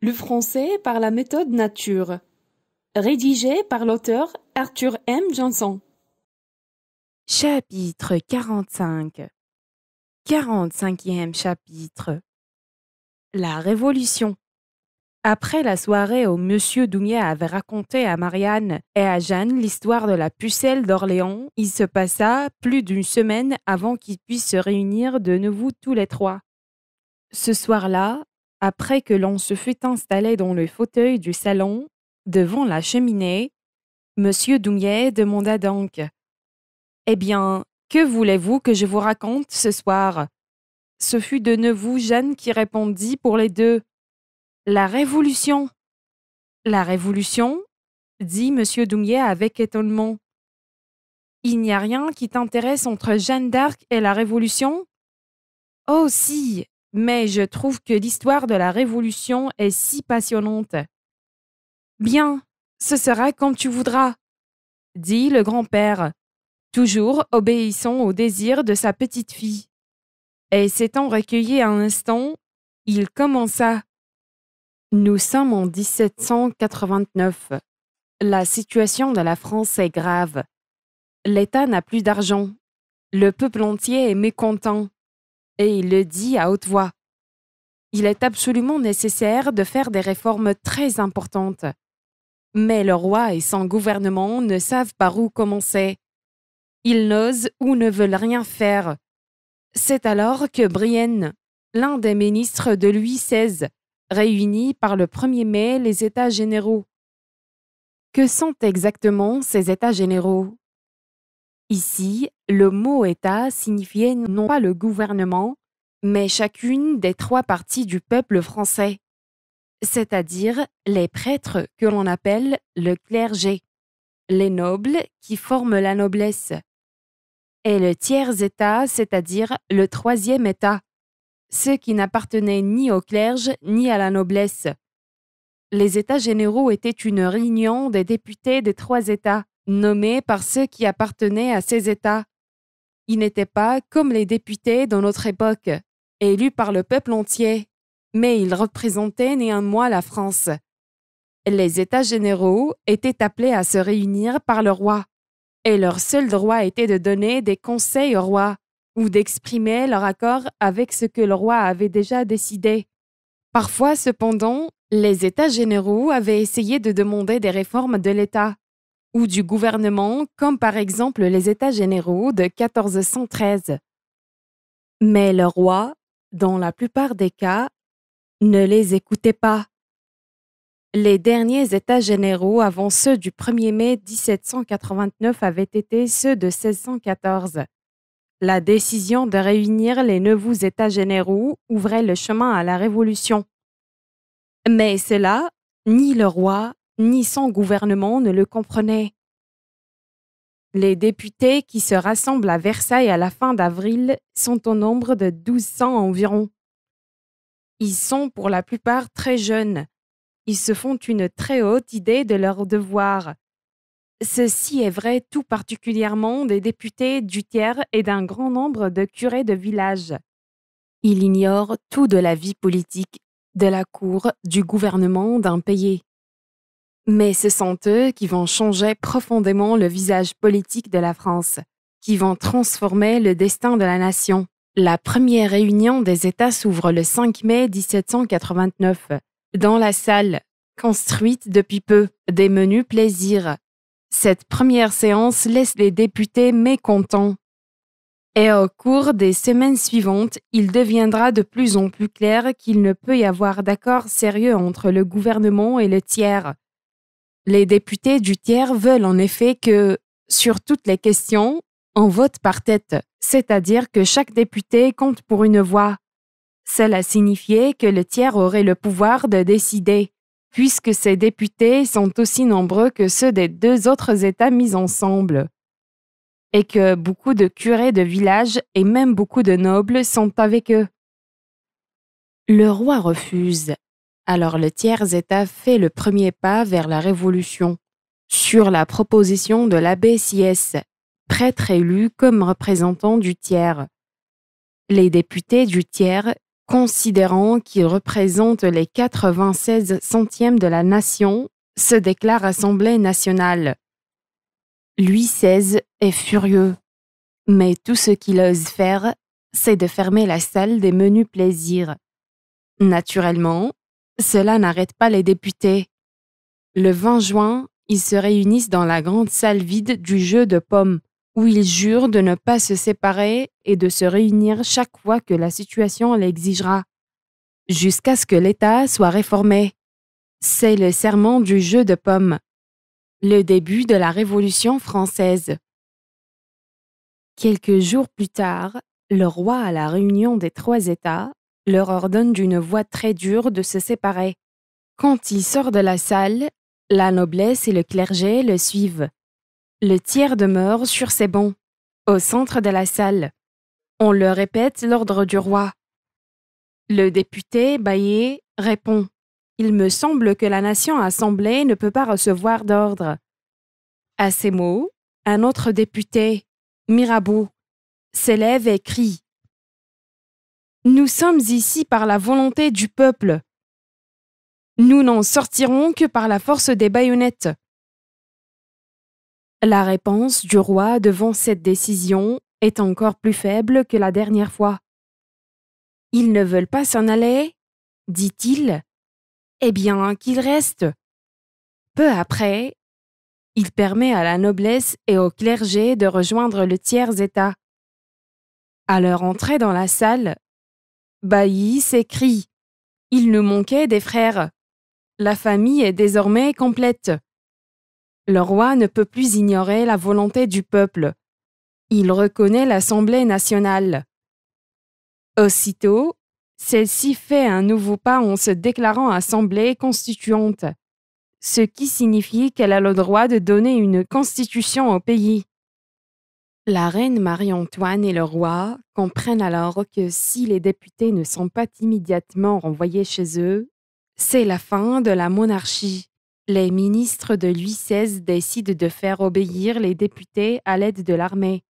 Le français par la méthode nature. Rédigé par l'auteur Arthur M. Johnson. Chapitre 45 45e chapitre La Révolution Après la soirée où M. Doumier avait raconté à Marianne et à Jeanne l'histoire de la pucelle d'Orléans, il se passa plus d'une semaine avant qu'ils puissent se réunir de nouveau tous les trois. Ce soir-là, après que l'on se fût installé dans le fauteuil du salon, devant la cheminée, Monsieur Doumier demanda donc Eh bien, que voulez-vous que je vous raconte ce soir Ce fut de nouveau Jeanne qui répondit pour les deux La Révolution La Révolution dit M. Doumier avec étonnement. Il n'y a rien qui t'intéresse entre Jeanne d'Arc et la Révolution Oh si mais je trouve que l'histoire de la Révolution est si passionnante. Bien, ce sera comme tu voudras, dit le grand-père, toujours obéissant au désir de sa petite fille. Et s'étant recueilli un instant, il commença. Nous sommes en 1789. La situation de la France est grave. L'État n'a plus d'argent. Le peuple entier est mécontent et il le dit à haute voix. Il est absolument nécessaire de faire des réformes très importantes. Mais le roi et son gouvernement ne savent par où commencer. Ils n'osent ou ne veulent rien faire. C'est alors que Brienne, l'un des ministres de Louis XVI, réunit par le 1er mai les États généraux. Que sont exactement ces États généraux Ici, le mot État signifiait non pas le gouvernement, mais chacune des trois parties du peuple français, c'est-à-dire les prêtres que l'on appelle le clergé, les nobles qui forment la noblesse, et le tiers État, c'est-à-dire le troisième État, ceux qui n'appartenaient ni au clerge ni à la noblesse. Les États généraux étaient une réunion des députés des trois États, nommés par ceux qui appartenaient à ces États. Ils n'étaient pas, comme les députés dans notre époque, élus par le peuple entier, mais ils représentaient néanmoins la France. Les États généraux étaient appelés à se réunir par le roi, et leur seul droit était de donner des conseils au roi, ou d'exprimer leur accord avec ce que le roi avait déjà décidé. Parfois, cependant, les États généraux avaient essayé de demander des réformes de l'État, ou du gouvernement, comme par exemple les États généraux de 1413. Mais le roi, dans la plupart des cas, ne les écoutait pas. Les derniers États généraux avant ceux du 1er mai 1789 avaient été ceux de 1614. La décision de réunir les nouveaux États généraux ouvrait le chemin à la Révolution. Mais cela, ni le roi, ni son gouvernement ne le comprenait. Les députés qui se rassemblent à Versailles à la fin d'avril sont au nombre de 1200 environ. Ils sont pour la plupart très jeunes. Ils se font une très haute idée de leurs devoirs. Ceci est vrai tout particulièrement des députés du tiers et d'un grand nombre de curés de villages. Ils ignorent tout de la vie politique, de la cour, du gouvernement d'un pays. Mais ce sont eux qui vont changer profondément le visage politique de la France, qui vont transformer le destin de la nation. La première réunion des États s'ouvre le 5 mai 1789, dans la salle, construite depuis peu, des menus plaisirs. Cette première séance laisse les députés mécontents. Et au cours des semaines suivantes, il deviendra de plus en plus clair qu'il ne peut y avoir d'accord sérieux entre le gouvernement et le tiers, les députés du tiers veulent en effet que, sur toutes les questions, on vote par tête, c'est-à-dire que chaque député compte pour une voix. Cela signifiait que le tiers aurait le pouvoir de décider, puisque ses députés sont aussi nombreux que ceux des deux autres États mis ensemble, et que beaucoup de curés de villages et même beaucoup de nobles sont avec eux. Le roi refuse alors le tiers-État fait le premier pas vers la révolution. Sur la proposition de l'abbé Siès, prêtre élu comme représentant du tiers. Les députés du tiers, considérant qu'ils représentent les 96 centièmes de la nation, se déclarent Assemblée nationale. Louis XVI est furieux, mais tout ce qu'il ose faire, c'est de fermer la salle des menus plaisirs. Naturellement, cela n'arrête pas les députés. Le 20 juin, ils se réunissent dans la grande salle vide du jeu de pommes, où ils jurent de ne pas se séparer et de se réunir chaque fois que la situation l'exigera, jusqu'à ce que l'État soit réformé. C'est le serment du jeu de pommes, le début de la Révolution française. Quelques jours plus tard, le roi à la réunion des trois États leur ordonne d'une voix très dure de se séparer. Quand il sort de la salle, la noblesse et le clergé le suivent. Le tiers demeure sur ses bancs, au centre de la salle. On leur répète l'ordre du roi. Le député baillé, répond Il me semble que la nation assemblée ne peut pas recevoir d'ordre. À ces mots, un autre député, Mirabeau, s'élève et crie nous sommes ici par la volonté du peuple. Nous n'en sortirons que par la force des baïonnettes. La réponse du roi devant cette décision est encore plus faible que la dernière fois. Ils ne veulent pas s'en aller, dit-il. Eh bien, qu'ils restent. Peu après, il permet à la noblesse et au clergé de rejoindre le tiers-État. À leur entrée dans la salle, Bailly s'écrie. Il nous manquait des frères. La famille est désormais complète. Le roi ne peut plus ignorer la volonté du peuple. Il reconnaît l'Assemblée nationale. Aussitôt, celle-ci fait un nouveau pas en se déclarant Assemblée constituante, ce qui signifie qu'elle a le droit de donner une constitution au pays. La reine Marie-Antoine et le roi comprennent alors que si les députés ne sont pas immédiatement renvoyés chez eux, c'est la fin de la monarchie. Les ministres de Louis XVI décident de faire obéir les députés à l'aide de l'armée.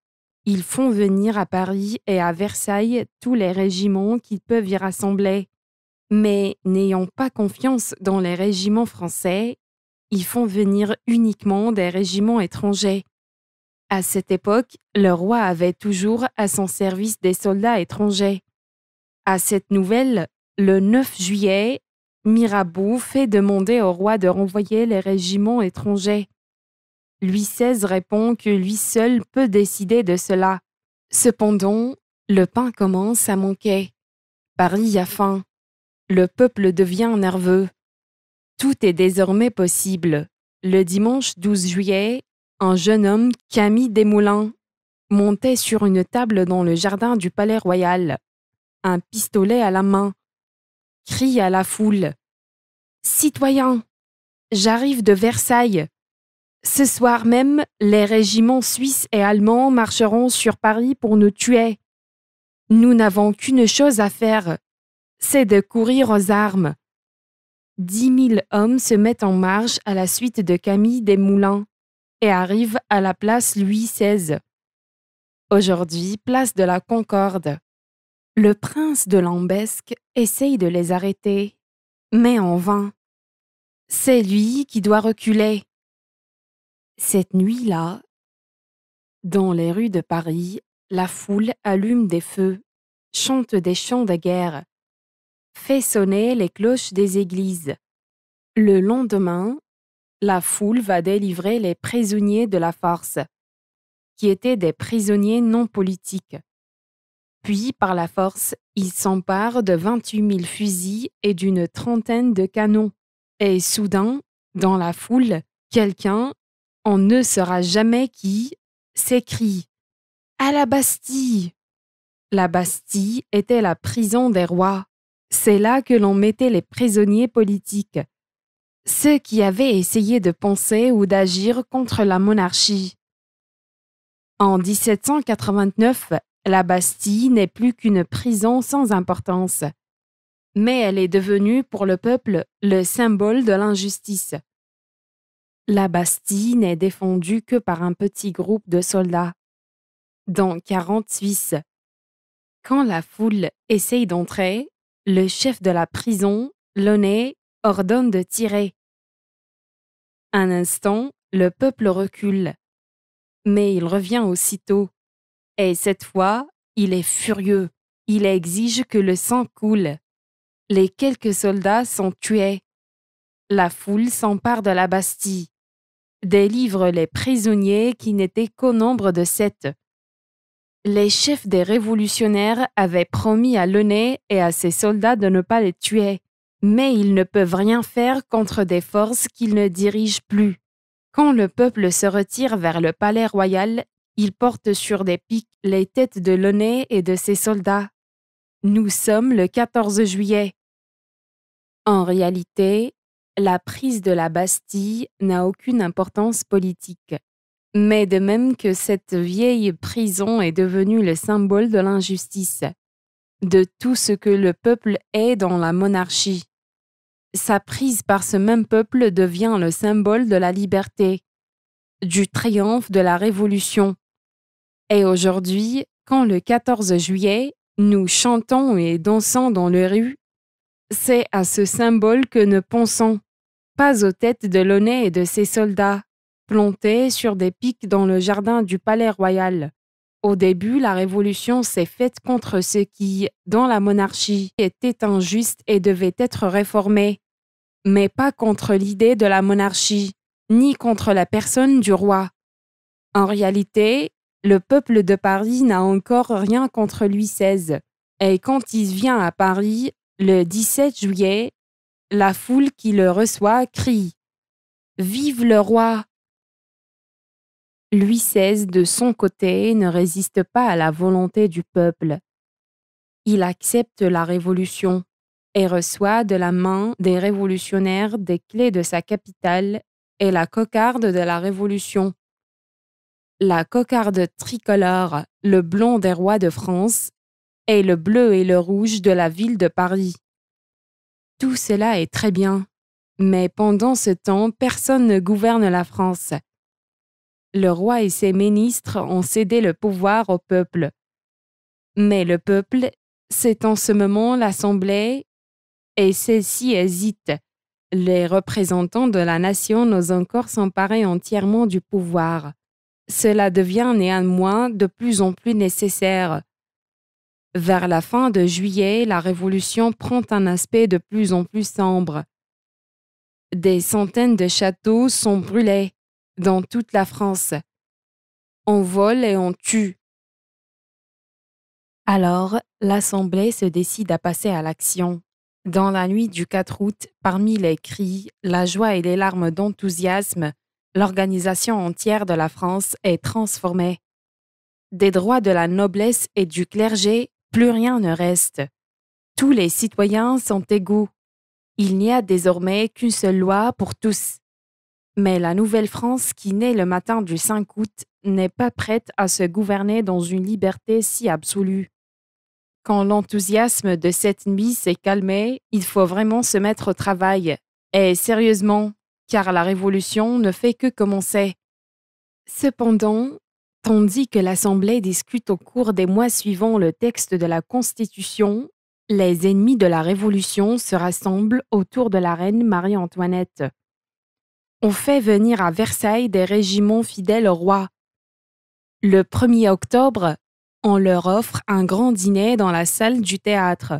Ils font venir à Paris et à Versailles tous les régiments qu'ils peuvent y rassembler. Mais n'ayant pas confiance dans les régiments français, ils font venir uniquement des régiments étrangers. À cette époque, le roi avait toujours à son service des soldats étrangers. À cette nouvelle, le 9 juillet, Mirabeau fait demander au roi de renvoyer les régiments étrangers. Louis XVI répond que lui seul peut décider de cela. Cependant, le pain commence à manquer. Paris a faim. Le peuple devient nerveux. Tout est désormais possible. Le dimanche 12 juillet, un jeune homme, Camille Desmoulins, montait sur une table dans le jardin du Palais Royal, un pistolet à la main, crie à la foule. Citoyens, j'arrive de Versailles. Ce soir même, les régiments suisses et allemands marcheront sur Paris pour nous tuer. Nous n'avons qu'une chose à faire, c'est de courir aux armes. Dix mille hommes se mettent en marche à la suite de Camille Desmoulins et arrive à la place Louis XVI. Aujourd'hui, place de la Concorde. Le prince de Lambesc essaye de les arrêter, mais en vain. C'est lui qui doit reculer. Cette nuit-là, dans les rues de Paris, la foule allume des feux, chante des chants de guerre, fait sonner les cloches des églises. Le lendemain, la foule va délivrer les prisonniers de la force, qui étaient des prisonniers non politiques. Puis, par la force, ils s'emparent de 28 000 fusils et d'une trentaine de canons. Et soudain, dans la foule, quelqu'un, on ne saura jamais qui, s'écrie À la Bastille La Bastille était la prison des rois. C'est là que l'on mettait les prisonniers politiques ceux qui avaient essayé de penser ou d'agir contre la monarchie. En 1789, la Bastille n'est plus qu'une prison sans importance, mais elle est devenue pour le peuple le symbole de l'injustice. La Bastille n'est défendue que par un petit groupe de soldats, dont 40 Suisses. Quand la foule essaye d'entrer, le chef de la prison, Lonné, ordonne de tirer. Un instant, le peuple recule. Mais il revient aussitôt. Et cette fois, il est furieux. Il exige que le sang coule. Les quelques soldats sont tués. La foule s'empare de la Bastille, délivre les prisonniers qui n'étaient qu'au nombre de sept. Les chefs des révolutionnaires avaient promis à Lenné et à ses soldats de ne pas les tuer mais ils ne peuvent rien faire contre des forces qu'ils ne dirigent plus. Quand le peuple se retire vers le palais royal, il porte sur des pics les têtes de Launay et de ses soldats. Nous sommes le 14 juillet. En réalité, la prise de la Bastille n'a aucune importance politique. Mais de même que cette vieille prison est devenue le symbole de l'injustice, de tout ce que le peuple est dans la monarchie sa prise par ce même peuple devient le symbole de la liberté, du triomphe de la Révolution. Et aujourd'hui, quand le 14 juillet, nous chantons et dansons dans les rues, c'est à ce symbole que nous pensons, pas aux têtes de Launay et de ses soldats, plantés sur des pics dans le jardin du Palais royal. Au début, la révolution s'est faite contre ce qui, dans la monarchie, était injuste et devait être réformé, mais pas contre l'idée de la monarchie, ni contre la personne du roi. En réalité, le peuple de Paris n'a encore rien contre Louis XVI, et quand il vient à Paris, le 17 juillet, la foule qui le reçoit crie ⁇ Vive le roi Louis XVI, de son côté, ne résiste pas à la volonté du peuple. Il accepte la révolution et reçoit de la main des révolutionnaires des clés de sa capitale et la cocarde de la révolution. La cocarde tricolore, le blond des rois de France, et le bleu et le rouge de la ville de Paris. Tout cela est très bien, mais pendant ce temps, personne ne gouverne la France le roi et ses ministres ont cédé le pouvoir au peuple. Mais le peuple, c'est en ce moment l'Assemblée, et celle-ci hésite. Les représentants de la nation n'osent encore s'emparer entièrement du pouvoir. Cela devient néanmoins de plus en plus nécessaire. Vers la fin de juillet, la révolution prend un aspect de plus en plus sombre. Des centaines de châteaux sont brûlés, dans toute la France. On vole et on tue. Alors, l'Assemblée se décide à passer à l'action. Dans la nuit du 4 août, parmi les cris, la joie et les larmes d'enthousiasme, l'organisation entière de la France est transformée. Des droits de la noblesse et du clergé, plus rien ne reste. Tous les citoyens sont égaux. Il n'y a désormais qu'une seule loi pour tous. Mais la Nouvelle-France, qui naît le matin du 5 août, n'est pas prête à se gouverner dans une liberté si absolue. Quand l'enthousiasme de cette nuit s'est calmé, il faut vraiment se mettre au travail. Et sérieusement, car la révolution ne fait que commencer. Cependant, tandis que l'Assemblée discute au cours des mois suivants le texte de la Constitution, les ennemis de la Révolution se rassemblent autour de la reine Marie-Antoinette on fait venir à Versailles des régiments fidèles au roi. Le 1er octobre, on leur offre un grand dîner dans la salle du théâtre.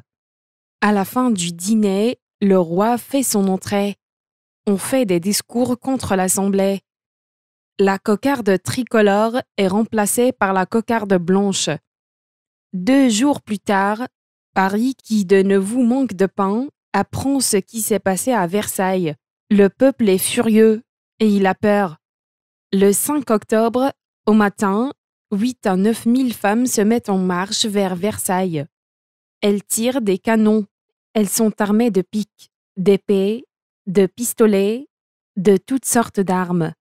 À la fin du dîner, le roi fait son entrée. On fait des discours contre l'Assemblée. La cocarde tricolore est remplacée par la cocarde blanche. Deux jours plus tard, Paris, qui de ne vous manque de pain, apprend ce qui s'est passé à Versailles. Le peuple est furieux et il a peur. Le 5 octobre, au matin, 8 à 9 000 femmes se mettent en marche vers Versailles. Elles tirent des canons. Elles sont armées de piques, d'épées, de pistolets, de toutes sortes d'armes.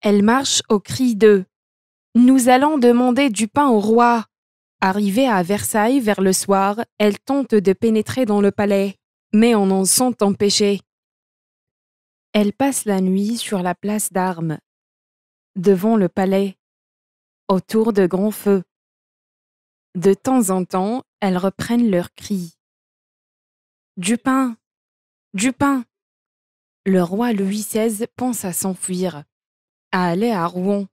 Elles marchent au cri de Nous allons demander du pain au roi. Arrivées à Versailles vers le soir, elles tentent de pénétrer dans le palais, mais on en sont empêchées. Elles passent la nuit sur la place d'armes, devant le palais, autour de grands feux. De temps en temps, elles reprennent leurs cris. Du pain Du pain Le roi Louis XVI pense à s'enfuir, à aller à Rouen.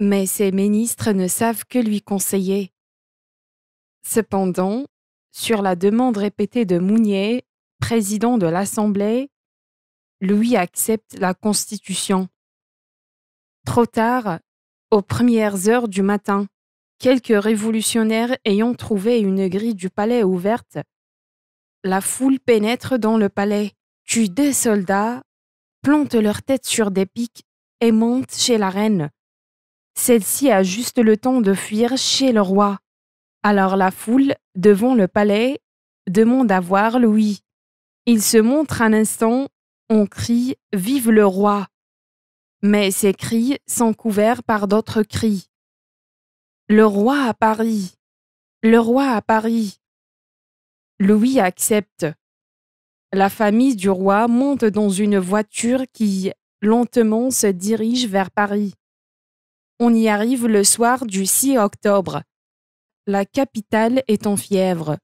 Mais ses ministres ne savent que lui conseiller. Cependant, sur la demande répétée de Mounier, président de l'Assemblée, Louis accepte la Constitution. Trop tard, aux premières heures du matin, quelques révolutionnaires ayant trouvé une grille du palais ouverte, la foule pénètre dans le palais, tue deux soldats, plante leur tête sur des pics et monte chez la reine. Celle-ci a juste le temps de fuir chez le roi. Alors la foule, devant le palais, demande à voir Louis. Il se montre un instant on crie Vive le roi mais ces cris sont couverts par d'autres cris. Le roi à Paris. Le roi à Paris. Louis accepte. La famille du roi monte dans une voiture qui lentement se dirige vers Paris. On y arrive le soir du 6 octobre. La capitale est en fièvre.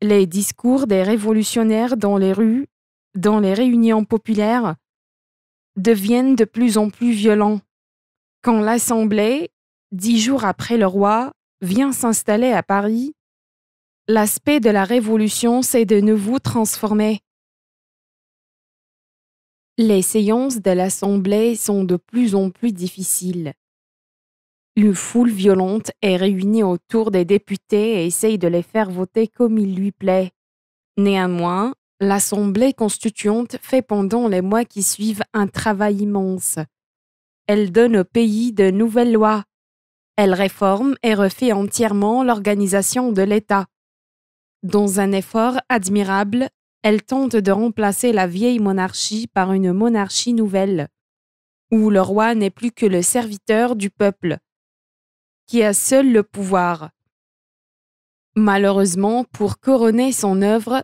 Les discours des révolutionnaires dans les rues dans les réunions populaires deviennent de plus en plus violents. Quand l'Assemblée, dix jours après le roi, vient s'installer à Paris, l'aspect de la Révolution s'est de nouveau transformé. Les séances de l'Assemblée sont de plus en plus difficiles. Une foule violente est réunie autour des députés et essaye de les faire voter comme il lui plaît. Néanmoins, L'Assemblée constituante fait pendant les mois qui suivent un travail immense. Elle donne au pays de nouvelles lois. Elle réforme et refait entièrement l'organisation de l'État. Dans un effort admirable, elle tente de remplacer la vieille monarchie par une monarchie nouvelle, où le roi n'est plus que le serviteur du peuple, qui a seul le pouvoir. Malheureusement, pour couronner son œuvre,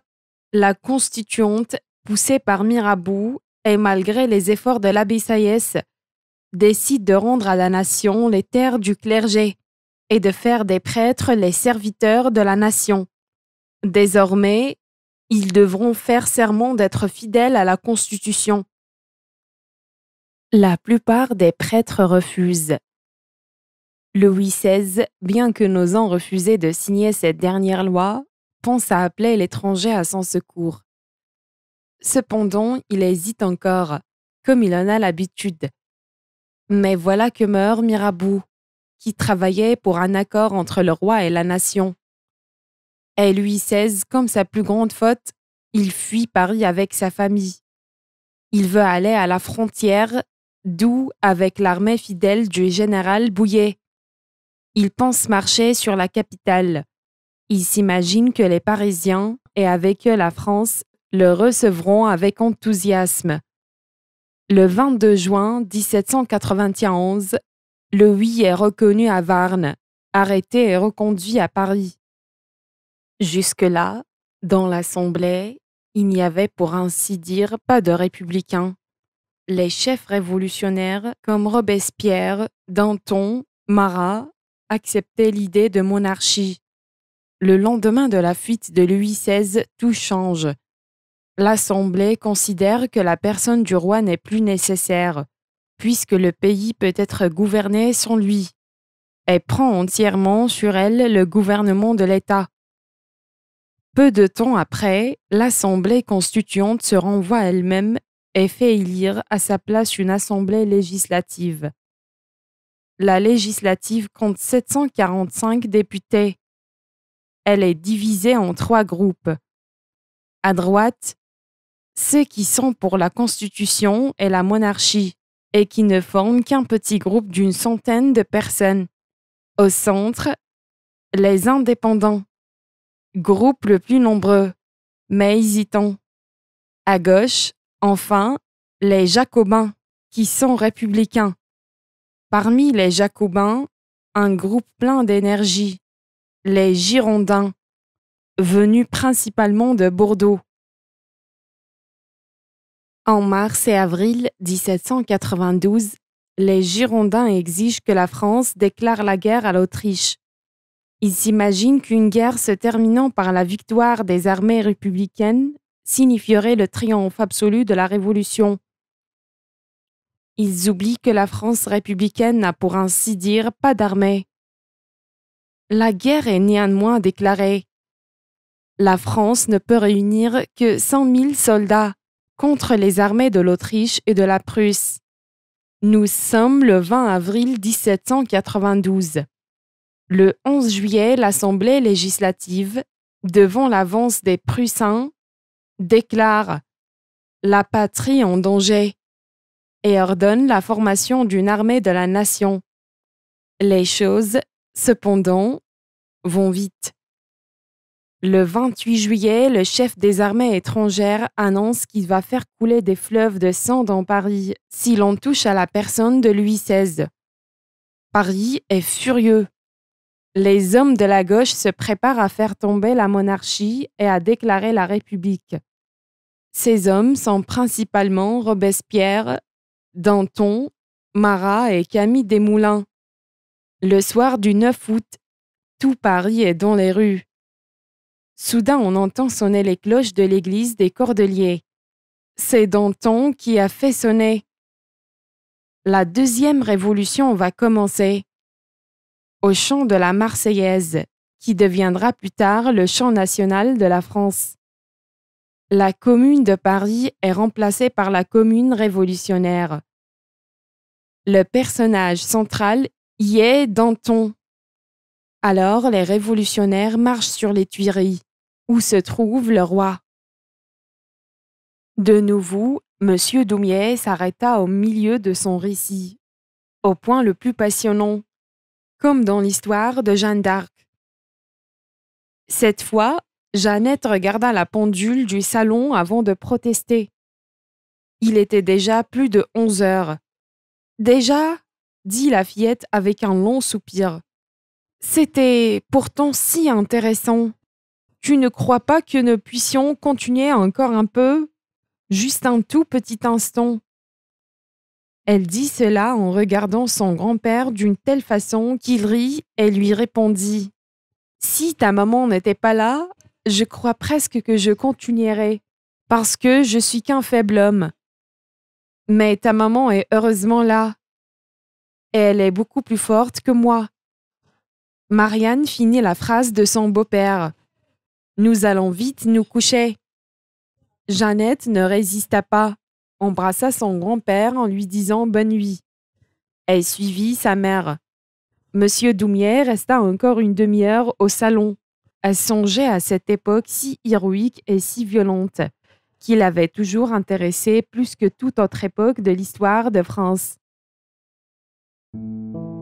la constituante, poussée par Mirabeau et malgré les efforts de l'abbé Saïès, décide de rendre à la nation les terres du clergé et de faire des prêtres les serviteurs de la nation. Désormais, ils devront faire serment d'être fidèles à la Constitution. La plupart des prêtres refusent. Louis XVI, bien que n'osant refuser de signer cette dernière loi, pense à appeler l'étranger à son secours. Cependant, il hésite encore, comme il en a l'habitude. Mais voilà que meurt Mirabeau, qui travaillait pour un accord entre le roi et la nation. Et Louis XVI, comme sa plus grande faute, il fuit Paris avec sa famille. Il veut aller à la frontière, d'où avec l'armée fidèle du général Bouillet. Il pense marcher sur la capitale. Il s'imagine que les Parisiens et avec eux la France le recevront avec enthousiasme. Le 22 juin 1791, Louis est reconnu à Varnes, arrêté et reconduit à Paris. Jusque-là, dans l'Assemblée, il n'y avait pour ainsi dire pas de républicains. Les chefs révolutionnaires comme Robespierre, Danton, Marat acceptaient l'idée de monarchie. Le lendemain de la fuite de Louis XVI, tout change. L'Assemblée considère que la personne du roi n'est plus nécessaire, puisque le pays peut être gouverné sans lui, et prend entièrement sur elle le gouvernement de l'État. Peu de temps après, l'Assemblée constituante se renvoie elle-même et fait élire à sa place une Assemblée législative. La législative compte 745 députés, elle est divisée en trois groupes. À droite, ceux qui sont pour la Constitution et la monarchie, et qui ne forment qu'un petit groupe d'une centaine de personnes. Au centre, les indépendants, groupe le plus nombreux, mais hésitant. À gauche, enfin, les jacobins, qui sont républicains. Parmi les jacobins, un groupe plein d'énergie, les Girondins, venus principalement de Bordeaux. En mars et avril 1792, les Girondins exigent que la France déclare la guerre à l'Autriche. Ils s'imaginent qu'une guerre se terminant par la victoire des armées républicaines signifierait le triomphe absolu de la Révolution. Ils oublient que la France républicaine n'a pour ainsi dire pas d'armée. La guerre est néanmoins déclarée. La France ne peut réunir que 100 000 soldats contre les armées de l'Autriche et de la Prusse. Nous sommes le 20 avril 1792. Le 11 juillet, l'Assemblée législative, devant l'avance des Prussiens, déclare La patrie en danger et ordonne la formation d'une armée de la nation. Les choses cependant, vont vite. Le 28 juillet, le chef des armées étrangères annonce qu'il va faire couler des fleuves de sang dans Paris si l'on touche à la personne de Louis XVI. Paris est furieux. Les hommes de la gauche se préparent à faire tomber la monarchie et à déclarer la République. Ces hommes sont principalement Robespierre, Danton, Marat et Camille Desmoulins. Le soir du 9 août, tout Paris est dans les rues. Soudain, on entend sonner les cloches de l'église des Cordeliers. C'est Danton qui a fait sonner. La deuxième révolution va commencer. Au chant de la Marseillaise, qui deviendra plus tard le chant national de la France. La commune de Paris est remplacée par la commune révolutionnaire. Le personnage central y est Danton. Alors les révolutionnaires marchent sur les Tuileries, où se trouve le roi. De nouveau, M. Doumier s'arrêta au milieu de son récit, au point le plus passionnant, comme dans l'histoire de Jeanne d'Arc. Cette fois, Jeannette regarda la pendule du salon avant de protester. Il était déjà plus de onze heures. Déjà, dit la fillette avec un long soupir. C'était pourtant si intéressant. Tu ne crois pas que nous puissions continuer encore un peu Juste un tout petit instant. Elle dit cela en regardant son grand-père d'une telle façon qu'il rit et lui répondit. Si ta maman n'était pas là, je crois presque que je continuerais, parce que je suis qu'un faible homme. Mais ta maman est heureusement là, elle est beaucoup plus forte que moi. Marianne finit la phrase de son beau-père. Nous allons vite nous coucher. Jeannette ne résista pas, embrassa son grand-père en lui disant bonne nuit. Elle suivit sa mère. Monsieur Doumier resta encore une demi-heure au salon. Elle songeait à cette époque si héroïque et si violente, qui l'avait toujours intéressée plus que toute autre époque de l'histoire de France. thank you